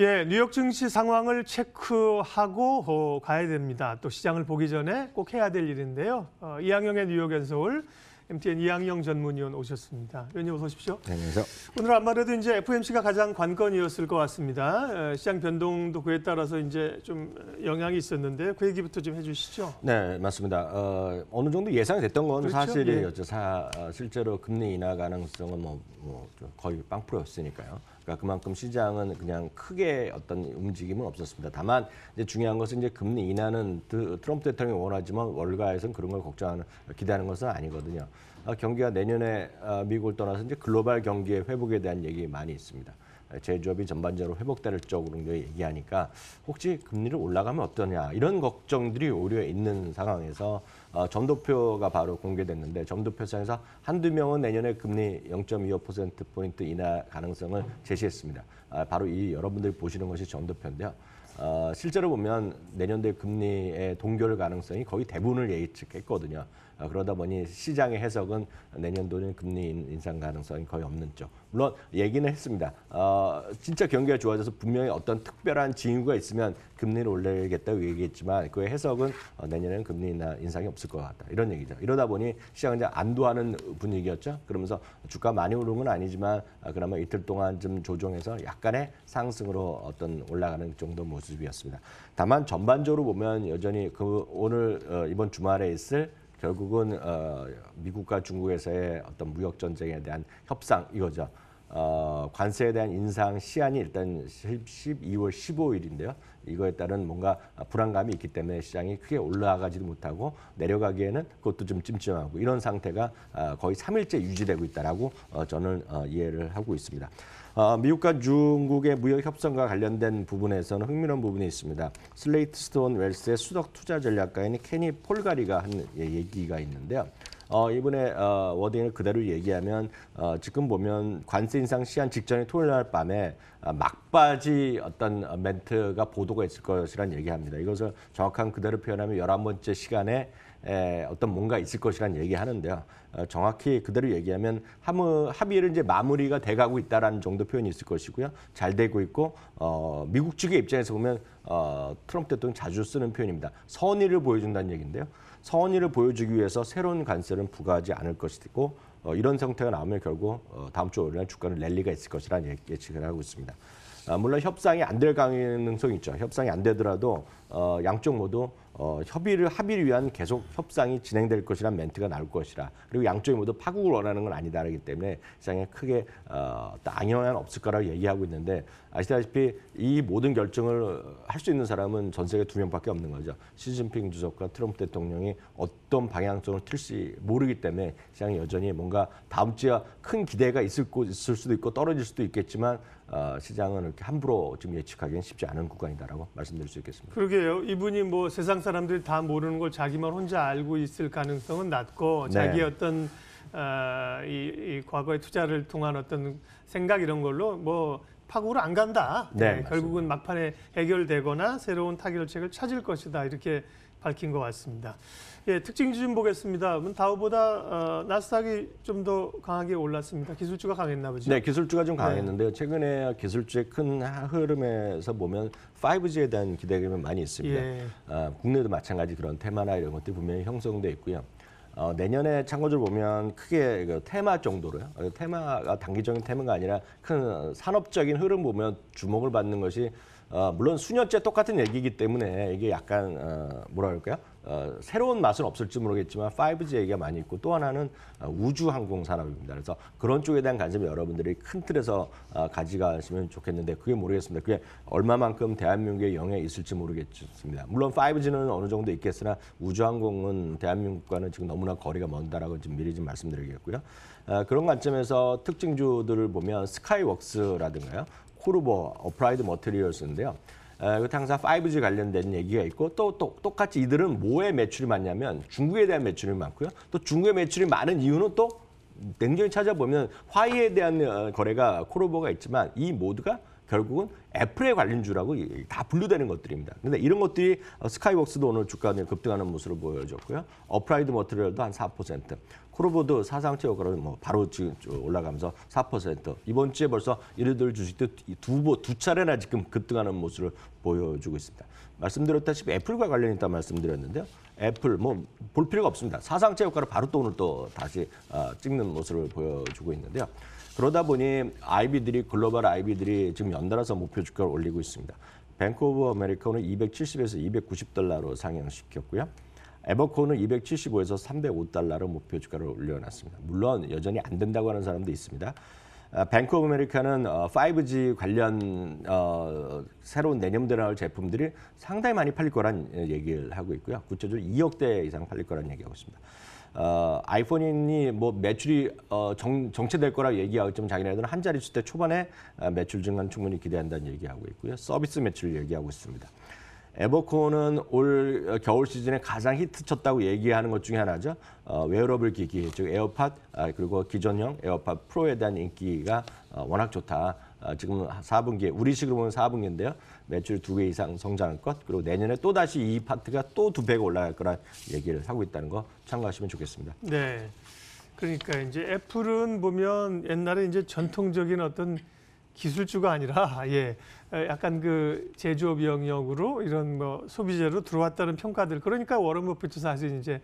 예, 뉴욕 증시 상황을 체크하고 어, 가야 됩니다. 또 시장을 보기 전에 꼭 해야 될 일인데요. 어, 이항영의 뉴욕 앤 서울 MTN 이항영 전문위원 오셨습니다. 위원님 어서 오십시오. 네, 안녕하세요. 오늘 아무래도 이제 FOMC가 가장 관건이었을 것 같습니다. 에, 어, 시장 변동도 그에 따라서 이제 좀 영향이 있었는데 그 얘기부터 좀 해주시죠. 네, 맞습니다. 어, 어느 정도 예상이 됐던 건 그렇죠? 사실이었죠. 예. 네. 사, 실제로 금리 인하 가능성은 뭐, 뭐 거의 빵프로였으니까요. 그러니까 그만큼 시장은 그냥 크게 어떤 움직임은 없었습니다. 다만 이제 중요한 것은 이제 금리 인하는 트럼프 대통령이 원하지만 월가에서는 그런 걸 걱정하는 기대하는 것은 아니거든요. 아, 경기가 내년에 아, 미국을 떠나서 이제 글로벌 경기의 회복에 대한 얘기 많이 있습니다. 제조업이 전반적으로 회복될 쪽으로 얘기하니까 혹시 금리를 올라가면 어떠냐 이런 걱정들이 오히려 있는 상황에서 어, 점도표가 바로 공개됐는데 점도표상에서 한두 명은 내년에 금리 0.25%포인트 인하 가능성을 제시했습니다. 아, 바로 이 여러분들이 보시는 것이 점도표인데요. 어, 실제로 보면 내년도에 금리의 동결 가능성이 거의 대부분을 예측했거든요. 어, 그러다 보니 시장의 해석은 내년도는 금리 인상 가능성이 거의 없는 쪽. 물론 얘기는 했습니다. 어, 진짜 경기가 좋아져서 분명히 어떤 특별한 징후가 있으면 금리를 올리겠다고 얘기했지만 그 해석은 어, 내년에는 금리 인상이 없을 것 같다. 이런 얘기죠. 이러다 보니 시장은 이제 안도하는 분위기였죠. 그러면서 주가 많이 오른 건 아니지만 어, 그나마 이틀 동안 좀 조정해서 약간의 상승으로 어떤 올라가는 정도 모습이었습니다. 다만 전반적으로 보면 여전히 그 오늘 어, 이번 주말에 있을 결국은 어, 미국과 중국에서의 어떤 무역 전쟁에 대한 협상 이거죠. 어, 관세에 대한 인상 시한이 일단 12월 15일인데요. 이거에 따른 뭔가 불안감이 있기 때문에 시장이 크게 올라가지도 못하고 내려가기에는 그것도 좀 찜찜하고 이런 상태가 어, 거의 3일째 유지되고 있다라고 어, 저는 어, 이해를 하고 있습니다. 미국과 중국의 무역 협상과 관련된 부분에서는 흥미로운 부분이 있습니다. 슬레이트 스톤 웰스의 수덕 투자 전략가인 케니 폴가리가 한 얘기가 있는데요. 어, 이번에 어, 워딩을 그대로 얘기하면 어, 지금 보면 관세 인상 시한 직전에 토요일 날 밤에 어, 막바지 어떤 멘트가 보도가 있을 것이란 얘기합니다. 이것을 정확한 그대로 표현하면 열한 번째 시간에 어떤 뭔가 있을 것이라는 얘기하는데요. 어, 정확히 그대로 얘기하면 합의를 이제 마무리가 돼가고 있다는 정도 표현이 있을 것이고요. 잘 되고 있고 어, 미국 측의 입장에서 보면 어, 트럼프 대통령 자주 쓰는 표현입니다. 선의를 보여준다는 얘기인데요. 선의를 보여주기 위해서 새로운 관세는 부과하지 않을 것이고 어, 이런 상태가 나오면 결국 어, 다음 주 월요일 주가는 랠리가 있을 것이라는 예측을 하고 있습니다. 아, 물론 협상이 안 될 가능성이 있죠. 협상이 안 되더라도 어, 양쪽 모두 어, 협의를 합의를 위한 계속 협상이 진행될 것이란 멘트가 나올 것이라 그리고 양쪽이 모두 파국을 원하는 건 아니다라기 때문에 시장에 크게 어, 악영향 없을 거라고 얘기하고 있는데 아시다시피 이 모든 결정을 할 수 있는 사람은 전 세계 두 명밖에 없는 거죠. 시진핑 주석과 트럼프 대통령이 어떤 방향성을 틀지 모르기 때문에 시장이 여전히 뭔가 다음 주에 큰 기대가 있을, 있을 수도 있고 떨어질 수도 있겠지만 어, 시장은 이렇게 함부로 지금 예측하기는 쉽지 않은 구간이다라고 말씀드릴 수 있겠습니다. 그러게요. 이분이 뭐 세상 사람들이 다 모르는 걸 자기만 혼자 알고 있을 가능성은 낮고 네. 자기 어떤 어, 이, 이 과거의 투자를 통한 어떤 생각 이런 걸로 뭐 파국으로 안 간다. 네, 네, 결국은 막판에 해결되거나 새로운 타결책을 찾을 것이다. 이렇게 밝힌 것 같습니다. 예, 특징 좀 보겠습니다. 다우보다 어, 나스닥이 좀 더 강하게 올랐습니다. 기술주가 강했나 보죠. 네, 기술주가 좀 네. 강했는데요. 네. 최근에 기술주의 큰 흐름에서 보면 5G에 대한 기대감이 많이 있습니다. 예. 아, 국내도 마찬가지 그런 테마나 이런 것들이 분명히 형성돼 있고요. 어, 내년에 참고적으로 보면 크게 그 테마 정도로요. 테마가 단기적인 테마가 아니라 큰 산업적인 흐름 보면 주목을 받는 것이 어, 물론 수년째 똑같은 얘기이기 때문에 이게 약간 어, 뭐라 그럴까요? 어, 새로운 맛은 없을지 모르겠지만 5G 얘기가 많이 있고 또 하나는 어, 우주 항공 산업입니다. 그래서 그런 쪽에 대한 관심이 여러분들이 큰 틀에서 어, 가져가시면 좋겠는데 그게 모르겠습니다. 그게 얼마만큼 대한민국의 영향이 있을지 모르겠습니다. 물론 5G는 어느 정도 있겠으나 우주 항공은 대한민국과는 지금 너무나 거리가 먼다라고 지금 미리 좀 말씀드리겠고요. 어, 그런 관점에서 특징주들을 보면 스카이웍스라든가요. 코르버 어프라이드 머트리얼스인데요. 그 항상 5G 관련된 얘기가 있고 또, 또 똑같이 이들은 뭐의 매출이 많냐면 중국에 대한 매출이 많고요. 또 중국의 매출이 많은 이유는 또 냉정히 찾아보면 화이에 대한 어, 거래가 코르버가 있지만 이 모두가 결국은 애플에 관련주라고 다 분류되는 것들입니다. 근데 이런 것들이 어, 스카이웍스도 오늘 주가는 급등하는 모습을 보여줬고요. 어프라이드 머트리얼도한 4%, 코로보드 사상 최고가로 뭐 바로 지금 올라가면서 4%. 이번 주에 벌써 이래들 주식도 두, 두 차례나 지금 급등하는 모습을 보여주고 있습니다. 말씀드렸다시피 애플과 관련이 있다 말씀드렸는데요. 애플 뭐 볼 필요가 없습니다. 사상 최고가로 바로 또 오늘 또 다시 어, 찍는 모습을 보여주고 있는데요. 그러다 보니 아이비들이 글로벌 아이비들이 지금 연달아서 목표 주가를 올리고 있습니다. 뱅크 오브 아메리카는 270에서 290달러로 상향시켰고요. 에버코는 275에서 305달러로 목표 주가를 올려놨습니다. 물론 여전히 안 된다고 하는 사람도 있습니다. 아, 뱅크 오브 메리카는 어, 5G 관련 어, 새로운 내년도에 나올 제품들이 상당히 많이 팔릴 거란 예, 얘기를 하고 있고요. 구체적으로 2억 대 이상 팔릴 거란 얘기하고 있습니다. 어, 아이폰이 뭐 매출이 어, 정, 정 체될 거라고 얘기하고 있지만 자기네들은 한 자릿수 대 초반에 아, 매출 증가는 충분히 기대한다는 얘기하고 있고요. 서비스 매출 을 얘기하고 있습니다. 에버코는 올 어, 겨울 시즌에 가장 히트쳤다고 얘기하는 것 중에 하나죠. 어, 웨어러블 기기, 즉 에어팟 아, 그리고 기존형 에어팟 프로에 대한 인기가 어, 워낙 좋다. 어, 지금 4분기 우리식으로 보면 4분기인데요. 매출 두 배 이상 성장할 것 그리고 내년에 또 다시 이 파트가 또 두 배가 올라갈 거란 얘기를 하고 있다는 거 참고하시면 좋겠습니다. 네. 그러니까 이제 애플은 보면 옛날에 이제 전통적인 어떤 기술주가 아니라 예 약간 그 제조업 영역으로 이런 뭐 소비재로 들어왔다는 평가들 그러니까 워런 버핏도 사실 이제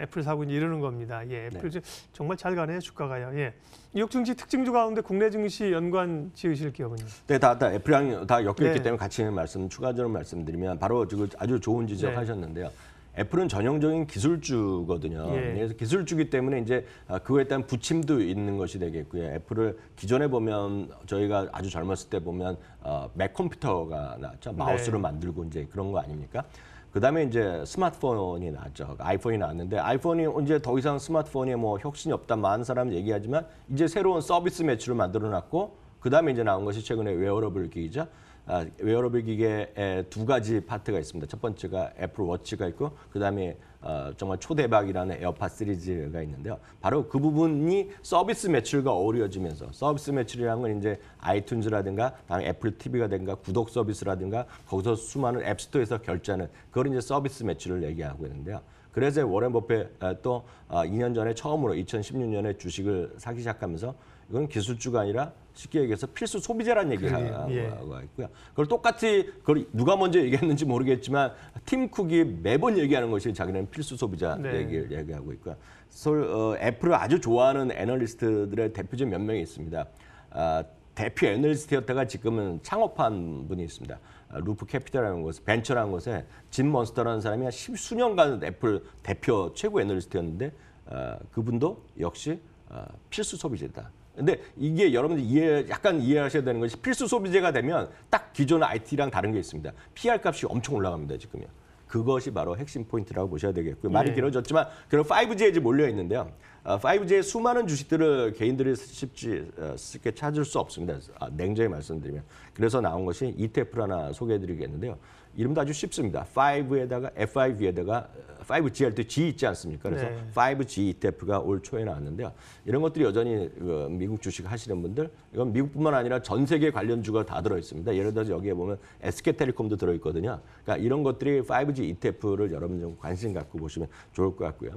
애플 사고 이러는 겁니다. 예 네. 애플 네. 정말 잘 가네요 주가가요. 예 뉴욕 증시 특징주 가운데 국내 증시 연관 지으실 기업은요? 네다다 다 애플이랑 다 엮여 있기 네. 때문에 같이 말씀 추가적으로 말씀드리면 바로 지금 아주 좋은 지적하셨는데요. 네. 애플은 전형적인 기술주거든요. 예. 네, 그래서 기술주기 때문에 이제 아, 그거에 대한 부침도 있는 것이 되겠고요. 애플을 기존에 보면 저희가 아주 젊었을 때 보면 어, 맥 컴퓨터가 나왔죠. 마우스를 네. 만들고 이제 그런 거 아닙니까? 그다음에 이제 스마트폰이 나왔죠. 아이폰이 나왔는데 아이폰이 이제 더 이상 스마트폰에 뭐 혁신이 없다 많은 사람 얘기하지만 이제 새로운 서비스 매출을 만들어 놨고 그다음에 이제 나온 것이 최근에 웨어러블 기기죠. 아, 웨어러블 기계에두 가지 파트가 있습니다. 첫 번째가 애플 워치가 있고 그다음에 어, 정말 초대박이라는 에어팟 시리즈가 있는데요. 바로 그 부분이 서비스 매출과 어우러지면서 서비스 매출이라는 건 이제 아이튠즈라든가 애플 TV가든가 구독 서비스라든가 거기서 수많은 앱스토어에서 결제하는 그걸 이제 서비스 매출을 얘기하고 있는데요. 그래서 워렌 버핏도 2년 아, 아, 전에 처음으로 2016년에 주식을 사기 시작하면서 이건 기술주가 아니라 쉽게 얘기해서 필수 소비재란 얘기가 예. 있고요. 그걸 똑같이 그걸 누가 먼저 얘기했는지 모르겠지만 팀 쿡이 매번 얘기하는 것이 자기는 필수 소비자 네. 얘기를 얘기하고 있고요. 서울, 어, 애플을 아주 좋아하는 애널리스트들의 대표적 인몇 명이 있습니다. 아, 대표 애널리스트였다가 지금은 창업한 분이 있습니다. 아, 루프 캐피탈라는 곳, 벤처라는 곳에 짐몬스터라는 사람이 한 십수년간 애플 대표 최고 애널리스트였는데 아, 그분도 역시 아, 필수 소비재다. 근데 이게 여러분들 이해 약간 이해하셔야 되는 것이 필수 소비재가 되면 딱 기존 IT랑 다른 게 있습니다. PR 값이 엄청 올라갑니다, 지금요. 그것이 바로 핵심 포인트라고 보셔야 되겠고요. 말이 네. 길어졌지만 그런 5G에 이제 몰려 있는데요. 5G의 어, 수많은 주식들을 개인들이 쉽지 어, 쉽게 찾을 수 없습니다. 아, 냉정히 말씀드리면 그래서 나온 것이 ETF를 하나 소개해드리겠는데요. 이름도 아주 쉽습니다. 5에다가 FIV에다가 5G 어, 할때 G 있지 않습니까? 그래서 네. 5G ETF가 올 초에 나왔는데요. 이런 것들이 여전히 미국 주식 하시는 분들 이건 미국뿐만 아니라 전 세계 관련주가 다 들어 있습니다. 예를 들어서 여기에 보면 SK텔레콤도 들어 있거든요. 그러니까 이런 것들이 5G ETF를 여러분 좀 관심 갖고 보시면 좋을 것 같고요.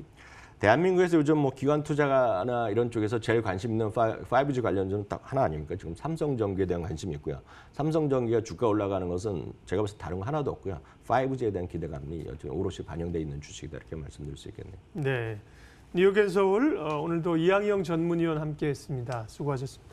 대한민국에서 요즘 뭐 기관 투자나 가 이런 쪽에서 제일 관심 있는 5G 관련주는 딱 하나 아닙니까? 지금 삼성전기에 대한 관심이 있고요. 삼성전기가 주가 올라가는 것은 제가 봤을 때 다른 거 하나도 없고요. 5G에 대한 기대감이 오롯이 반영돼 있는 주식이다 이렇게 말씀드릴 수 있겠네요. 네. 뉴욕앤 서울 어, 오늘도 이항영 전문위원 함께했습니다. 수고하셨습니다.